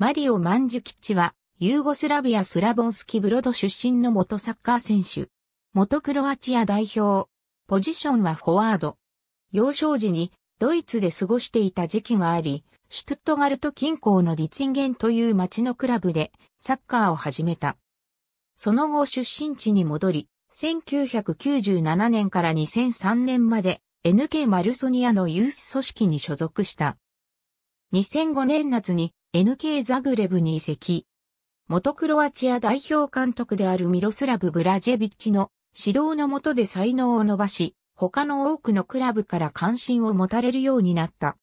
マリオ・マンジュキッチは、ユーゴスラビア・スラボンスキ・ブロド出身の元サッカー選手。元クロアチア代表。ポジションはフォワード。幼少時にドイツで過ごしていた時期があり、シュトゥットガルト近郊のディツィンゲンという町のクラブでサッカーを始めた。その後出身地に戻り、1997年から2003年まで NK マルソニアのユース組織に所属した。2005年夏に NK ザグレブに移籍。元クロアチア代表監督であるミロスラブ・ブラジェビッチの指導の下で才能を伸ばし、他の多くのクラブから関心を持たれるようになった。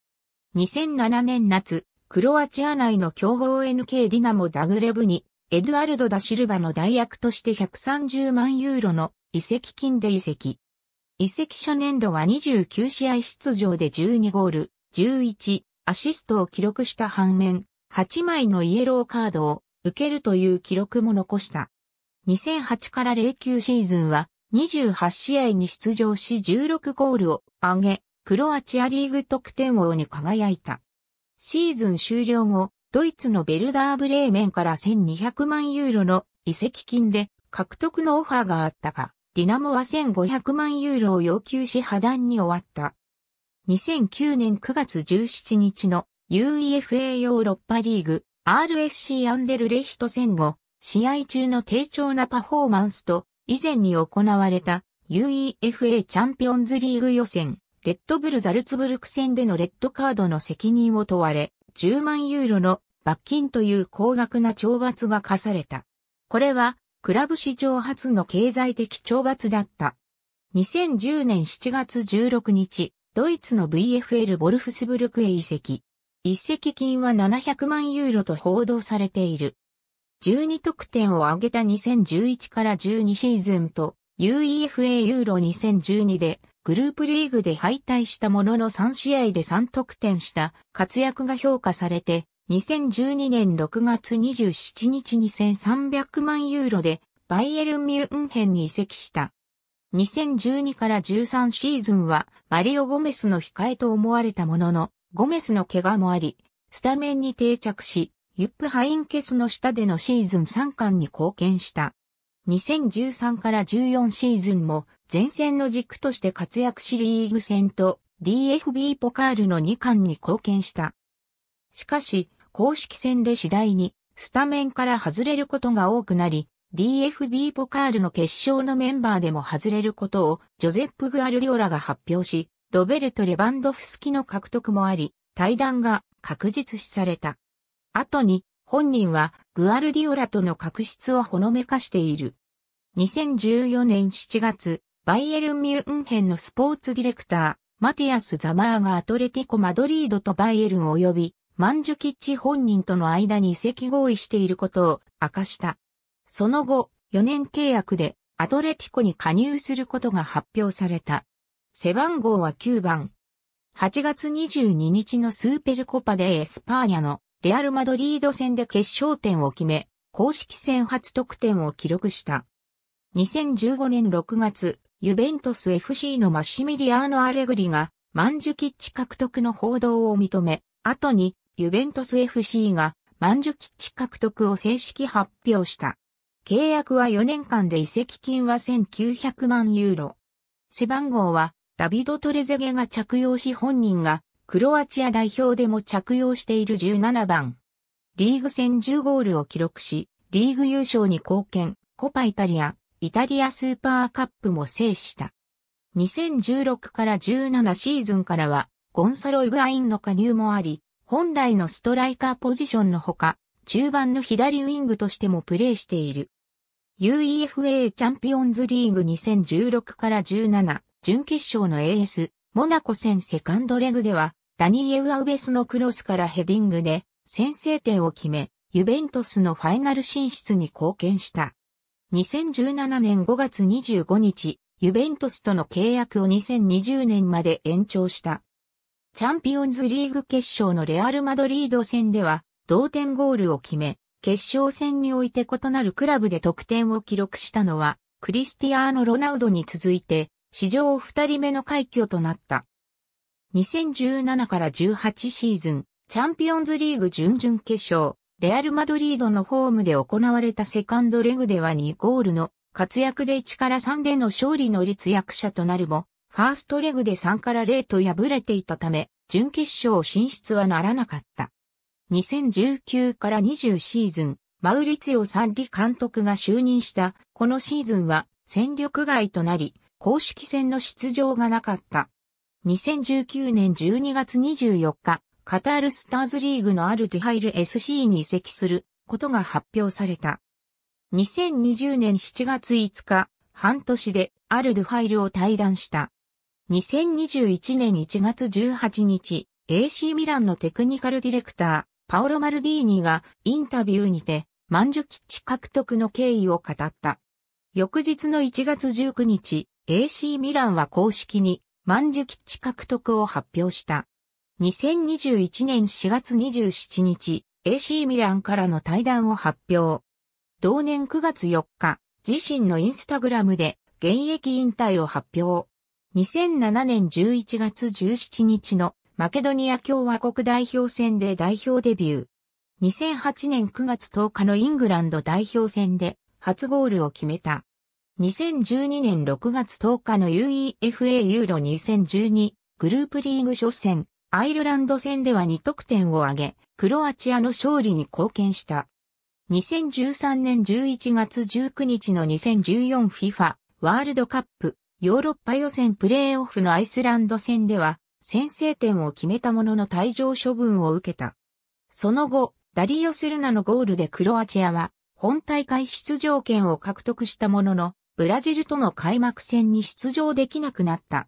2007年夏、クロアチア内の強豪 NK ディナモ・ザグレブに、エドゥアルド・ダ・シルバの代役として130万ユーロの移籍金で移籍。移籍初年度は29試合出場で12ゴール、11アシストを記録した反面、8枚のイエローカードを受けるという記録も残した。2008から09シーズンは28試合に出場し16ゴールを挙げ、クロアチアリーグ得点王に輝いた。シーズン終了後、ドイツのベルダーブレーメンから1200万ユーロの移籍金で獲得のオファーがあったが、ディナモは1500万ユーロを要求し破談に終わった。2009年9月17日の UEFA ヨーロッパリーグ RSC アンデルレヒト戦後、試合中の低調なパフォーマンスと、以前に行われた UEFA チャンピオンズリーグ予選、レッドブルザルツブルク戦でのレッドカードの責任を問われ、10万ユーロの罰金という高額な懲罰が課された。これは、クラブ史上初の経済的懲罰だった。2010年7月16日、ドイツの VFL ボルフスブルクへ移籍。一石金は700万ユーロと報道されている。12得点を挙げた2011から12シーズンと UEFA ユーロ2012でグループリーグで敗退したものの3試合で3得点した活躍が評価されて2012年6月27日2 3 0 0万ユーロでバイエルミュンヘンに移籍した。2012から13シーズンはマリオ・ゴメスの控えと思われたもののゴメスの怪我もあり、スタメンに定着し、ユップハインケスの下でのシーズン3冠に貢献した。2013から14シーズンも前線の軸として活躍しリーグ戦と DFB ポカールの2冠に貢献した。しかし、公式戦で次第にスタメンから外れることが多くなり、DFB ポカールの決勝のメンバーでも外れることをジョゼップ・グアルディオラが発表し、ロベルト・レバンドフスキの獲得もあり、対談が確実視された。後に、本人はグアルディオラとの確執をほのめかしている。2014年7月、バイエルン・ミュンヘンのスポーツディレクター、マティアス・ザマーがアトレティコ・マドリードとバイエルン及び、マンジュキッチ本人との間に移籍合意していることを明かした。その後、4年契約でアトレティコに加入することが発表された。背番号は9番。8月22日のスーペルコパでエスパーニャのレアル・マドリード戦で決勝点を決め、公式戦初得点を記録した。2015年6月、ユベントス FC のマシミリアーノ・アレグリが、マンジュキッチ獲得の報道を認め、後に、ユベントス FC が、マンジュキッチ獲得を正式発表した。契約は4年間で移籍金は1900万ユーロ。背番号はダビド・トレゼゲが着用し本人がクロアチア代表でも着用している17番。リーグ戦10ゴールを記録し、リーグ優勝に貢献、コパイタリア、イタリアスーパーカップも制した。2016から17シーズンからは、ゴンサロ・イグアインの加入もあり、本来のストライカーポジションのほか、中盤の左ウィングとしてもプレーしている。UEFA チャンピオンズリーグ2016から17、準決勝の AS、モナコ戦セカンドレグでは、ダニエウ・アウベスのクロスからヘディングで先制点を決め、ユベントスのファイナル進出に貢献した。2017年5月25日、ユベントスとの契約を2020年まで延長した。チャンピオンズリーグ決勝のレアル・マドリード戦では、同点ゴールを決め、決勝戦において異なるクラブで得点を記録したのは、クリスティアーノ・ロナウドに続いて、史上二人目の快挙となった。2017から18シーズン、チャンピオンズリーグ準々決勝、レアル・マドリードのホームで行われたセカンドレグでは2ゴールの活躍で1から3での勝利の立役者となるも、ファーストレグで3から0と敗れていたため、準決勝進出はならなかった。2019から20シーズン、マウリツィオ・サンリ監督が就任した、このシーズンは戦力外となり、公式戦の出場がなかった。2019年12月24日、カタールスターズリーグのアルティハイル SC に移籍することが発表された。2020年7月5日、半年でアルドゥハイルを退団した。2021年1月18日、AC ミランのテクニカルディレクター、パオロ・マルディーニがインタビューにて、マンジュキッチ獲得の経緯を語った。翌日の1月19日、AC ミランは公式にジュ・キッチ獲得を発表した。2021年4月27日、AC ミランからの対談を発表。同年9月4日、自身のインスタグラムで現役引退を発表。2007年11月17日のマケドニア共和国代表戦で代表デビュー。2008年9月10日のイングランド代表戦で初ゴールを決めた。2012年6月10日の UEFA ユーロ2012グループリーグ初戦、アイルランド戦では2得点を挙げ、クロアチアの勝利に貢献した。2013年11月19日の 2014FIFA ワールドカップヨーロッパ予選プレーオフのアイスランド戦では先制点を決めたものの退場処分を受けた。その後、ダリオ・スルナのゴールでクロアチアは本大会出場権を獲得したもののブラジルとの開幕戦に出場できなくなった。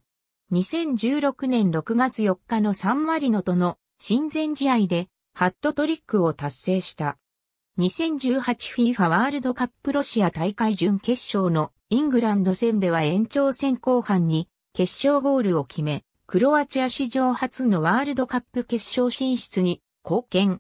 2016年6月4日の3割のとの親善試合でハットトリックを達成した。2018FIFA ワールドカップロシア大会準決勝のイングランド戦では延長戦後半に決勝ゴールを決め、クロアチア史上初のワールドカップ決勝進出に貢献。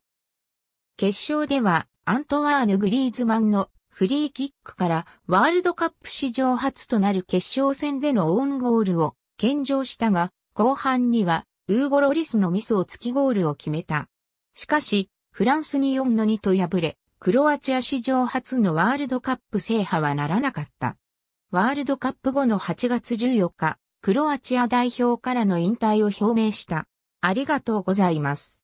決勝ではアントワーヌ・グリーズマンのフリーキックからワールドカップ史上初となる決勝戦でのオウンゴールを献上したが、後半にはウーゴ・ロリスのミスを突きゴールを決めた。しかし、フランスに4の2と敗れ、クロアチア史上初のワールドカップ制覇はならなかった。ワールドカップ後の8月14日、クロアチア代表からの引退を表明した。ありがとうございます。